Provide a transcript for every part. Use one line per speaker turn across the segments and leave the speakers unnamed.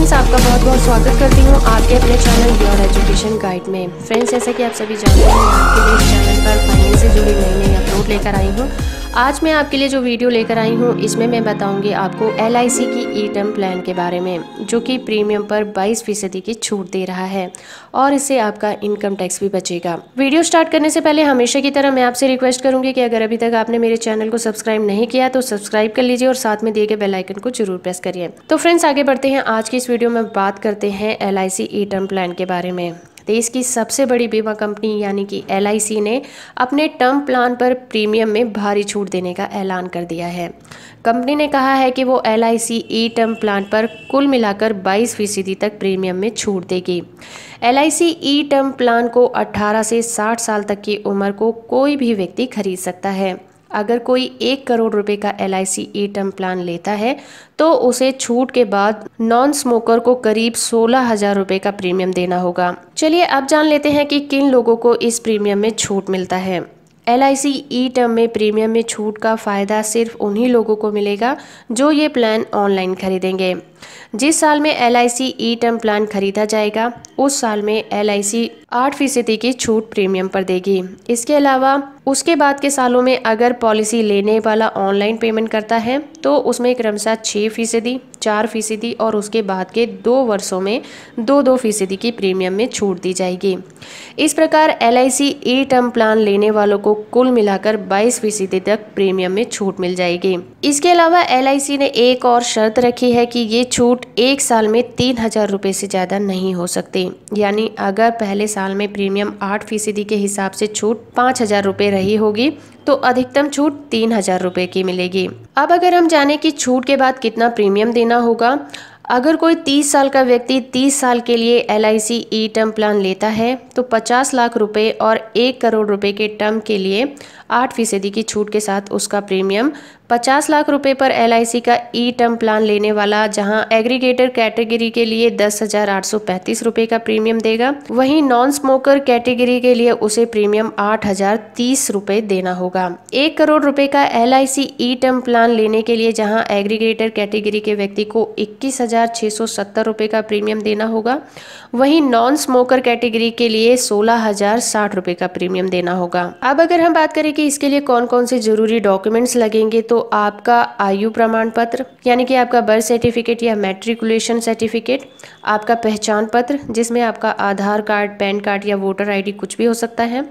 friends आपका बहुत बहुत स्वागत करती हूँ आपके अपने चैनल योर एजुकेशन गाइड में फ्रेंड्स जैसा कि आप सभी जानते हैं आपके लिए इस चैनल पर फाइनेंस से जुड़ी नई नई अपलोड लेकर आई हूँ आज मैं आपके लिए जो वीडियो लेकर आई हूँ इसमें मैं बताऊंगी आपको एल की ई टर्म प्लान के बारे में जो कि प्रीमियम पर बाईस फीसदी की छूट दे रहा है और इससे आपका इनकम टैक्स भी बचेगा वीडियो स्टार्ट करने से पहले हमेशा की तरह मैं आपसे रिक्वेस्ट करूंगी कि अगर अभी तक आपने मेरे चैनल को सब्सक्राइब नहीं किया तो सब्सक्राइब कर लीजिए और साथ में दिए गए बेलाइकन को जरूर प्रेस करिए तो फ्रेंड्स आगे बढ़ते हैं आज की इस वीडियो में बात करते हैं L I E term plan के बारे में देश की सबसे बड़ी बीमा कंपनी यानी कि एल ने अपने टर्म प्लान पर प्रीमियम में भारी छूट देने का ऐलान कर दिया है कंपनी ने कहा है कि वो L E e term plan पर कुल मिलाकर 22 फीसदी तक प्रीमियम में छूट देगी L E e term plan को 18 से 60 साल तक की उम्र को कोई भी व्यक्ति खरीद सकता है अगर कोई एक करोड़ रुपए का L I C A term plan लेता है तो उसे छूट के बाद नॉन स्मोकर को करीब सोलह हजार रुपए का प्रीमियम देना होगा चलिए अब जान लेते हैं कि किन लोगों को इस प्रीमियम में छूट मिलता है L I C E term में प्रीमियम में छूट का फ़ायदा सिर्फ उन्हीं लोगों को मिलेगा जो ये प्लान ऑनलाइन खरीदेंगे जिस साल में L I C E term plan खरीदा जाएगा उस साल में एल आई सी आठ फीसदी की छूट प्रीमियम पर देगी इसके अलावा उसके बाद के सालों में अगर पॉलिसी लेने वाला ऑनलाइन पेमेंट करता है तो उसमें क्रमशः छः फीसदी चार फीसदी और उसके बाद के दो वर्षों में दो दो फीसदी की प्रीमियम में छूट दी जाएगी इस प्रकार L I C E term plan लेने वालों को कुल मिलाकर बाईस फीसदी तक प्रीमियम में छूट मिल जाएगी इसके अलावा एल आई सी ने एक और शर्त रखी है कि ये छूट एक साल में तीन हज़ार रुपये से ज़्यादा नहीं हो सकती यानी अगर पहले साल में प्रीमियम आठ फीसदी के हिसाब से छूट पाँच हज़ार रुपये रही होगी तो अधिकतम छूट तीन हज़ार रुपये की मिलेगी अब अगर हम जाने कि छूट के बाद कितना प्रीमियम देना होगा अगर कोई 30 साल का व्यक्ति 30 साल के लिए L I C E term plan लेता है तो 50 लाख रुपए और 1 करोड़ रुपए के टर्म के लिए आठ फीसदी की छूट के साथ उसका प्रीमियम पचास लाख रुपए पर एल का ई टर्म प्लान लेने वाला जहां एग्रीगेटर कैटेगरी के लिए दस हजार आठ सौ पैंतीस रुपए का प्रीमियम देगा वहीं नॉन स्मोकर कैटेगरी के लिए उसे प्रीमियम आठ हजार तीस रुपए देना होगा एक करोड़ रुपए का L I C E term plan लेने के लिए जहां एग्रीगेटर कैटेगरी के व्यक्ति को इक्कीस हजार छह सौ सत्तर रुपये का प्रीमियम देना होगा वहीं नॉन स्मोकर कैटेगरी के लिए सोलह हजार साठ रुपये का प्रीमियम देना होगा अब अगर हम बात करें कि इसके लिए कौन कौन से ज़रूरी डॉक्यूमेंट्स लगेंगे तो आपका आयु प्रमाण पत्र यानी कि आपका बर्थ सर्टिफिकेट या मेट्रिकुलेशन सर्टिफिकेट आपका पहचान पत्र जिसमें आपका आधार कार्ड पैन कार्ड या वोटर आईडी कुछ भी हो सकता है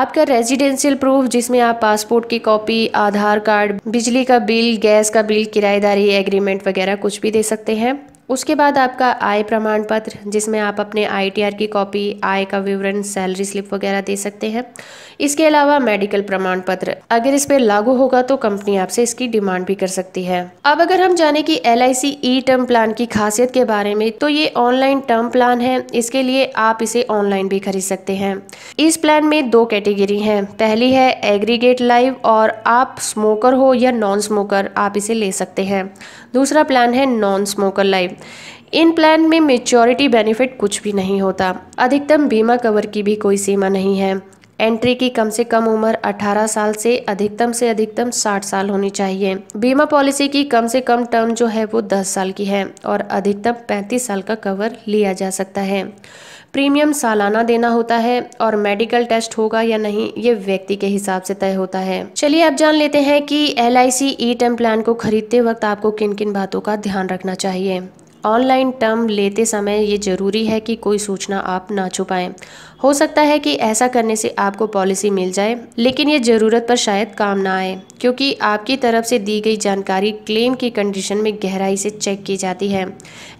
आपका रेजिडेंशियल प्रूफ जिसमें आप पासपोर्ट की कॉपी आधार कार्ड बिजली का बिल गैस का बिल किराएदारी एग्रीमेंट वगैरह कुछ भी दे सकते हैं उसके बाद आपका आय प्रमाण पत्र जिसमें आप अपने आईटीआर की कॉपी आय का विवरण सैलरी स्लिप वगैरह दे सकते हैं इसके अलावा मेडिकल प्रमाण पत्र अगर इस पर लागू होगा तो कंपनी आपसे इसकी डिमांड भी कर सकती है अब अगर हम जाने की एल ई टर्म प्लान की खासियत के बारे में तो ये ऑनलाइन टर्म प्लान है इसके लिए आप इसे ऑनलाइन भी खरीद सकते हैं इस प्लान में दो कैटेगरी है पहली है एग्रीगेट लाइव और आप स्मोकर हो या नॉन स्मोकर आप इसे ले सकते हैं दूसरा प्लान है नॉन स्मोकर लाइफ इन प्लान में मेच्योरिटी बेनिफिट कुछ भी नहीं होता अधिकतम बीमा कवर की भी कोई सीमा नहीं है एंट्री की कम से कम उम्र 18 साल से अधिकतम से अधिकतम 60 साल होनी चाहिए बीमा पॉलिसी की कम से कम टर्म जो है वो 10 साल की है और अधिकतम 35 साल का कवर लिया जा सकता है प्रीमियम सालाना देना होता है और मेडिकल टेस्ट होगा या नहीं ये व्यक्ति के हिसाब से तय होता है चलिए अब जान लेते हैं कि L I C E term plan को खरीदते वक्त आपको किन किन बातों का ध्यान रखना चाहिए ऑनलाइन टर्म लेते समय ये ज़रूरी है कि कोई सूचना आप ना छुपाएं हो सकता है कि ऐसा करने से आपको पॉलिसी मिल जाए लेकिन ये ज़रूरत पर शायद काम ना आए क्योंकि आपकी तरफ से दी गई जानकारी क्लेम की कंडीशन में गहराई से चेक की जाती है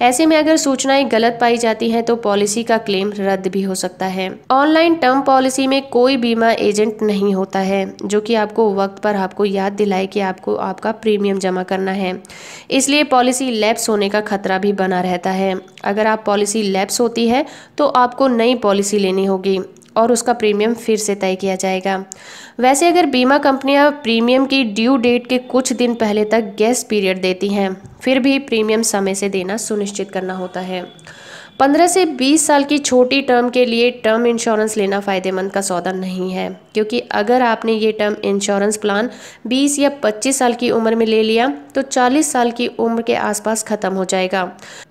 ऐसे में अगर सूचनाएं गलत पाई जाती हैं तो पॉलिसी का क्लेम रद्द भी हो सकता है ऑनलाइन टर्म पॉलिसी में कोई बीमा एजेंट नहीं होता है जो कि आपको वक्त पर आपको याद दिलाए कि आपको आपका प्रीमियम जमा करना है इसलिए पॉलिसी लैप्स होने का खतरा भी भी बना रहता है अगर आप पॉलिसी लैप्स होती है तो आपको नई पॉलिसी लेनी होगी और उसका प्रीमियम फिर से तय किया जाएगा वैसे अगर बीमा कंपनियां प्रीमियम की ड्यू डेट के कुछ दिन पहले तक गैस पीरियड देती हैं फिर भी प्रीमियम समय से देना सुनिश्चित करना होता है 15 से 20 साल की छोटी टर्म के लिए टर्म इंश्योरेंस लेना फ़ायदेमंद का सौदा नहीं है क्योंकि अगर आपने ये टर्म इंश्योरेंस प्लान 20 या 25 साल की उम्र में ले लिया तो 40 साल की उम्र के आसपास ख़त्म हो जाएगा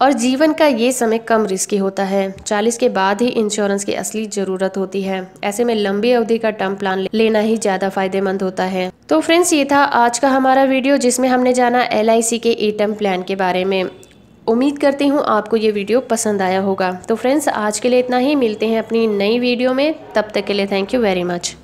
और जीवन का ये समय कम रिस्की होता है 40 के बाद ही इंश्योरेंस की असली ज़रूरत होती है ऐसे में लंबी अवधि का टर्म प्लान लेना ही ज़्यादा फ़ायदेमंद होता है तो फ्रेंड्स ये था आज का हमारा वीडियो जिसमें हमने जाना एल के ई टर्म प्लान के बारे में उम्मीद करती हूँ आपको ये वीडियो पसंद आया होगा तो फ्रेंड्स आज के लिए इतना ही मिलते हैं अपनी नई वीडियो में तब तक के लिए थैंक यू वेरी मच